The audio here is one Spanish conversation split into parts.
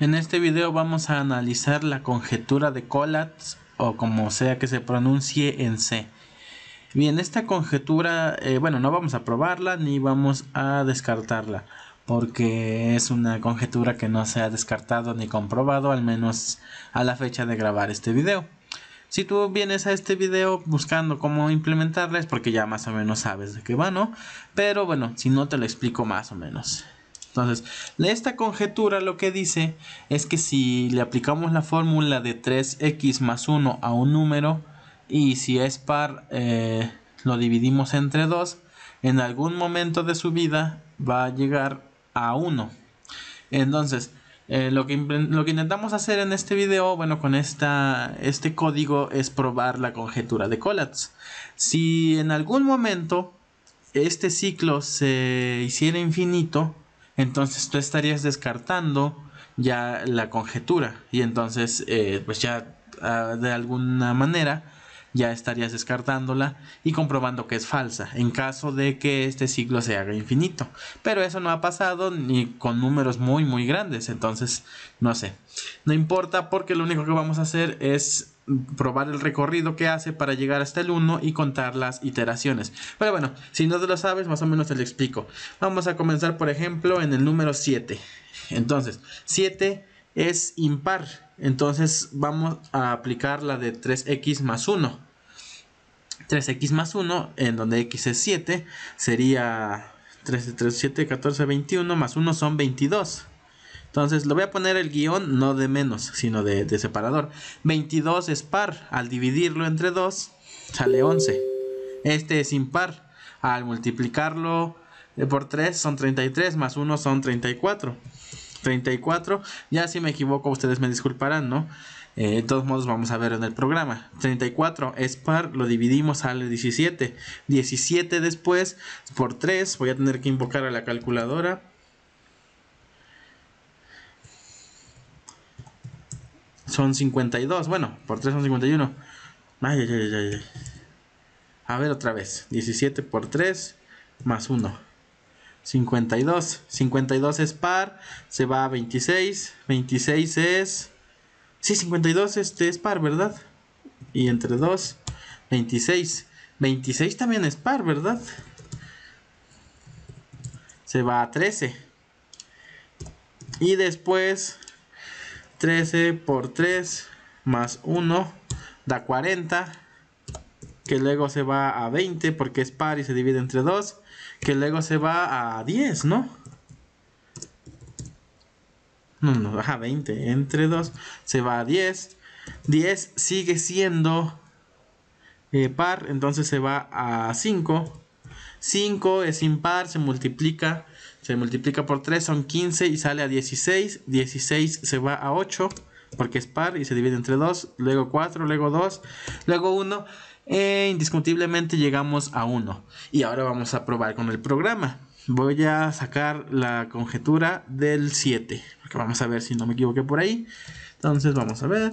En este video vamos a analizar la conjetura de Collatz o como sea que se pronuncie en C. Bien, esta conjetura, eh, bueno, no vamos a probarla ni vamos a descartarla porque es una conjetura que no se ha descartado ni comprobado al menos a la fecha de grabar este video. Si tú vienes a este video buscando cómo implementarla es porque ya más o menos sabes de qué va, ¿no? Pero bueno, si no te lo explico más o menos. Entonces, esta conjetura lo que dice es que si le aplicamos la fórmula de 3x más 1 a un número y si es par eh, lo dividimos entre 2, en algún momento de su vida va a llegar a 1. Entonces, eh, lo, que, intentamos hacer en este video, bueno, con este código es probar la conjetura de Collatz. Si en algún momento este ciclo se hiciera infinito, entonces tú estarías descartando ya la conjetura y entonces eh, pues ya ah, de alguna manera ya estarías descartándola y comprobando que es falsa en caso de que este ciclo se haga infinito. Pero eso no ha pasado ni con números muy muy grandes, entonces no sé. No importa porque lo único que vamos a hacer es probar el recorrido que hace para llegar hasta el 1 y contar las iteraciones. Pero bueno, si no te lo sabes, más o menos te lo explico. Vamos a comenzar, por ejemplo, en el número 7. Entonces, 7 es impar. Entonces vamos a aplicar la de 3x más 1. 3x más 1, en donde x es 7, sería 3, 3, 7, 14, 21, más 1 son 22. Entonces le voy a poner el guión no de menos, sino de, separador. 22 es par, al dividirlo entre 2 sale 11. Este es impar, al multiplicarlo eh, por 3 son 33, más 1 son 34. 34, ya si me equivoco ustedes me disculparán, ¿no? Eh, de todos modos vamos a ver en el programa. 34 es par, lo dividimos, sale 17. 17 después por 3, voy a tener que invocar a la calculadora. Son 52. Bueno, por 3 son 51. Ay, ay, ay, A ver otra vez. 17 por 3 más 1. 52. 52 es par. Se va a 26. 26 es... Sí, 52 este es par, ¿verdad? Y entre 2, 26. 26 también es par, ¿verdad? Se va a 13. Y después 13 por 3 más 1 da 40 que luego se va a 20 porque es par y se divide entre 2 que luego se va a 10 ¿no? no, no, a 20 entre 2 se va a 10 10 sigue siendo eh, par entonces se va a 5 5 es impar se multiplica se multiplica por 3, son 15 y sale a 16. 16 se va a 8 porque es par y se divide entre 2, luego 4, luego 2, luego 1 e indiscutiblemente llegamos a 1. Y ahora vamos a probar con el programa. Voy a sacar la conjetura del 7, vamos a ver si no me equivoqué por ahí. Entonces vamos a ver,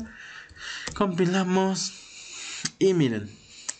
compilamos y miren.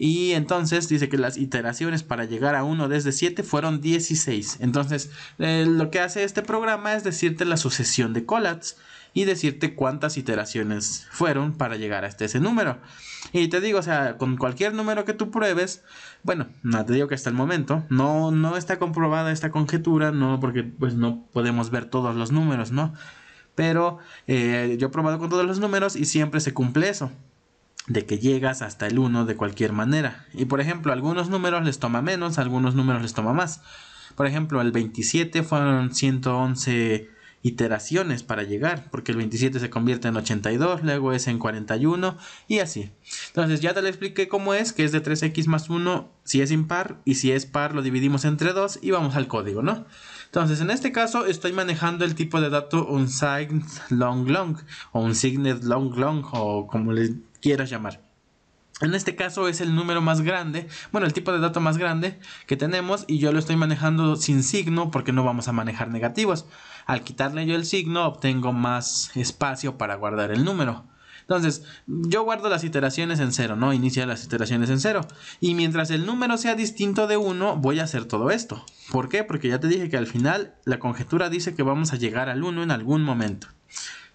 Y entonces dice que las iteraciones para llegar a 1 desde 7 fueron 16. Entonces, eh, lo que hace este programa es decirte la sucesión de collats y decirte cuántas iteraciones fueron para llegar hasta ese número. Y te digo, o sea, con cualquier número que tú pruebes, bueno, no te digo que hasta el momento no no está comprobada esta conjetura, no porque pues no podemos ver todos los números, ¿no? Pero eh, yo he probado con todos los números y siempre se cumple eso de que llegas hasta el 1 de cualquier manera. Y por ejemplo, algunos números les toma menos, algunos números les toma más. Por ejemplo, el 27 fueron 111 iteraciones para llegar, porque el 27 se convierte en 82, luego es en 41 y así. Entonces ya te lo expliqué cómo es, que es de 3x más 1 si es impar y si es par lo dividimos entre 2 y vamos al código, ¿no? Entonces, en este caso estoy manejando el tipo de dato unsigned long long o unsigned long long o como le quieras llamar. En este caso es el número más grande, bueno, el tipo de dato más grande que tenemos y yo lo estoy manejando sin signo porque no vamos a manejar negativos. Al quitarle yo el signo obtengo más espacio para guardar el número. Entonces, yo guardo las iteraciones en cero, ¿no? Inicia las iteraciones en cero. Y mientras el número sea distinto de 1, voy a hacer todo esto. ¿Por qué? Porque ya te dije que al final la conjetura dice que vamos a llegar al 1 en algún momento.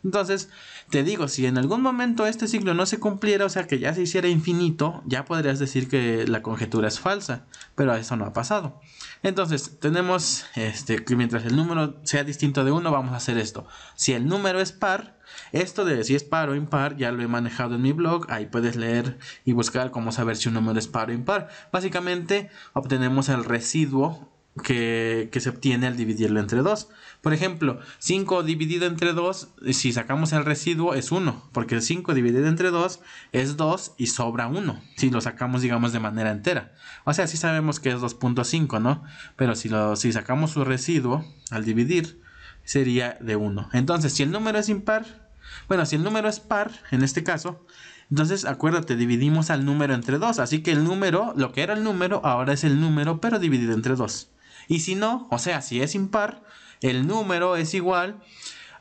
Entonces, te digo, si en algún momento este ciclo no se cumpliera, o sea, que ya se hiciera infinito, ya podrías decir que la conjetura es falsa, pero eso no ha pasado. Entonces, tenemos este, que mientras el número sea distinto de 1, vamos a hacer esto. Si el número es par, esto de si es par o impar ya lo he manejado en mi blog, ahí puedes leer y buscar cómo saber si un número es par o impar. Básicamente obtenemos el residuo que, se obtiene al dividirlo entre 2. Por ejemplo, 5 dividido entre 2, si sacamos el residuo es 1, porque 5 dividido entre 2 es 2 y sobra 1, si lo sacamos digamos de manera entera. O sea, sí sabemos que es 2.5, ¿no? Pero si, lo, si sacamos su residuo al dividir, sería de 1. Entonces, si el número es impar, bueno, si el número es par, en este caso, entonces, acuérdate, dividimos al número entre 2, así que el número, lo que era el número, ahora es el número, pero dividido entre 2. Y si no, o sea, si es impar, el número es igual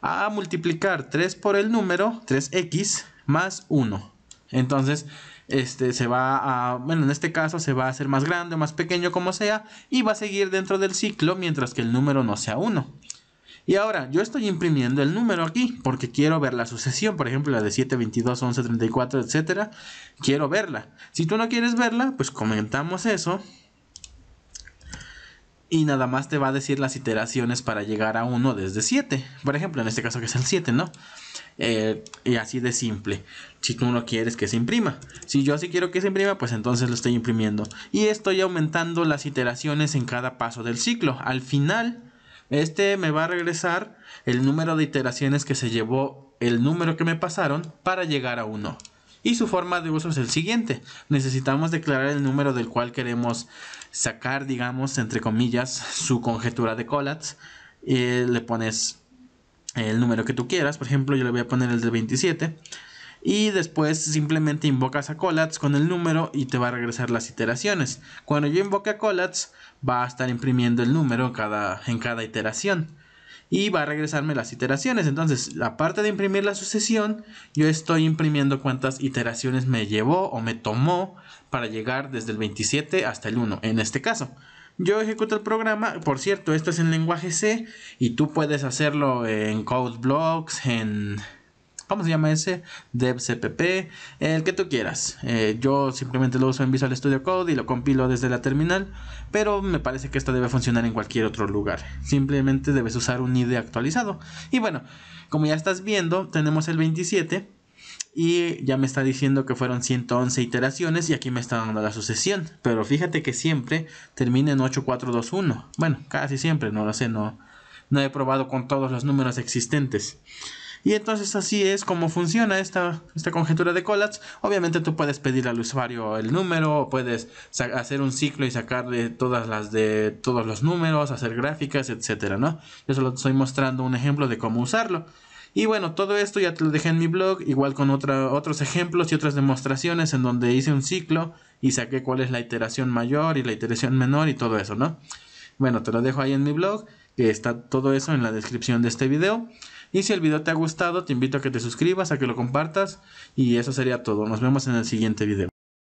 a multiplicar 3 por el número, 3x más 1. Entonces, este se va a, bueno, en este caso se va a hacer más grande o más pequeño como sea y va a seguir dentro del ciclo mientras que el número no sea 1. Y ahora, yo estoy imprimiendo el número aquí porque quiero ver la sucesión, por ejemplo, la de 7, 22, 11, 34, etcétera. Quiero verla. Si tú no quieres verla, pues comentamos eso y nada más te va a decir las iteraciones para llegar a 1 desde 7. Por ejemplo, en este caso que es el 7, ¿no? Eh, y así de simple. Si tú no quieres que se imprima. Si yo así quiero que se imprima, pues entonces lo estoy imprimiendo. Y estoy aumentando las iteraciones en cada paso del ciclo. Al final, este me va a regresar el número de iteraciones que se llevó el número que me pasaron para llegar a 1. Y su forma de uso es el siguiente. Necesitamos declarar el número del cual queremos sacar, digamos, entre comillas, su conjetura de Collatz. Eh, le pones el número que tú quieras, por ejemplo, yo le voy a poner el de 27. Y después simplemente invocas a Collatz con el número y te va a regresar las iteraciones. Cuando yo invoque a Collatz, va a estar imprimiendo el número cada, en cada iteración y va a regresarme las iteraciones. Entonces, la parte de imprimir la sucesión, yo estoy imprimiendo cuántas iteraciones me llevó o me tomó para llegar desde el 27 hasta el 1, en este caso. Yo ejecuto el programa, por cierto, esto es en lenguaje C y tú puedes hacerlo en CodeBlocks en ¿Cómo se llama ese? DevCPP, el que tú quieras. Eh, yo simplemente lo uso en Visual Studio Code y lo compilo desde la terminal, pero me parece que esto debe funcionar en cualquier otro lugar. Simplemente debes usar un IDE actualizado. Y bueno, como ya estás viendo, tenemos el 27 y ya me está diciendo que fueron 111 iteraciones y aquí me está dando la sucesión. Pero fíjate que siempre termina en 8421. Bueno, casi siempre, no lo sé, no he probado con todos los números existentes. Y entonces así es como funciona esta, conjetura de Collatz. Obviamente tú puedes pedir al usuario el número, o puedes hacer un ciclo y sacarle todas las de todos los números, hacer gráficas, etcétera, ¿no? Yo solo estoy mostrando un ejemplo de cómo usarlo. Y bueno, todo esto ya te lo dejé en mi blog, igual con otra, otros ejemplos y otras demostraciones en donde hice un ciclo y saqué cuál es la iteración mayor y la iteración menor y todo eso, ¿no? Bueno, te lo dejo ahí en mi blog está todo eso en la descripción de este video. Y si el video te ha gustado, te invito a que te suscribas, a que lo compartas y eso sería todo. Nos vemos en el siguiente video.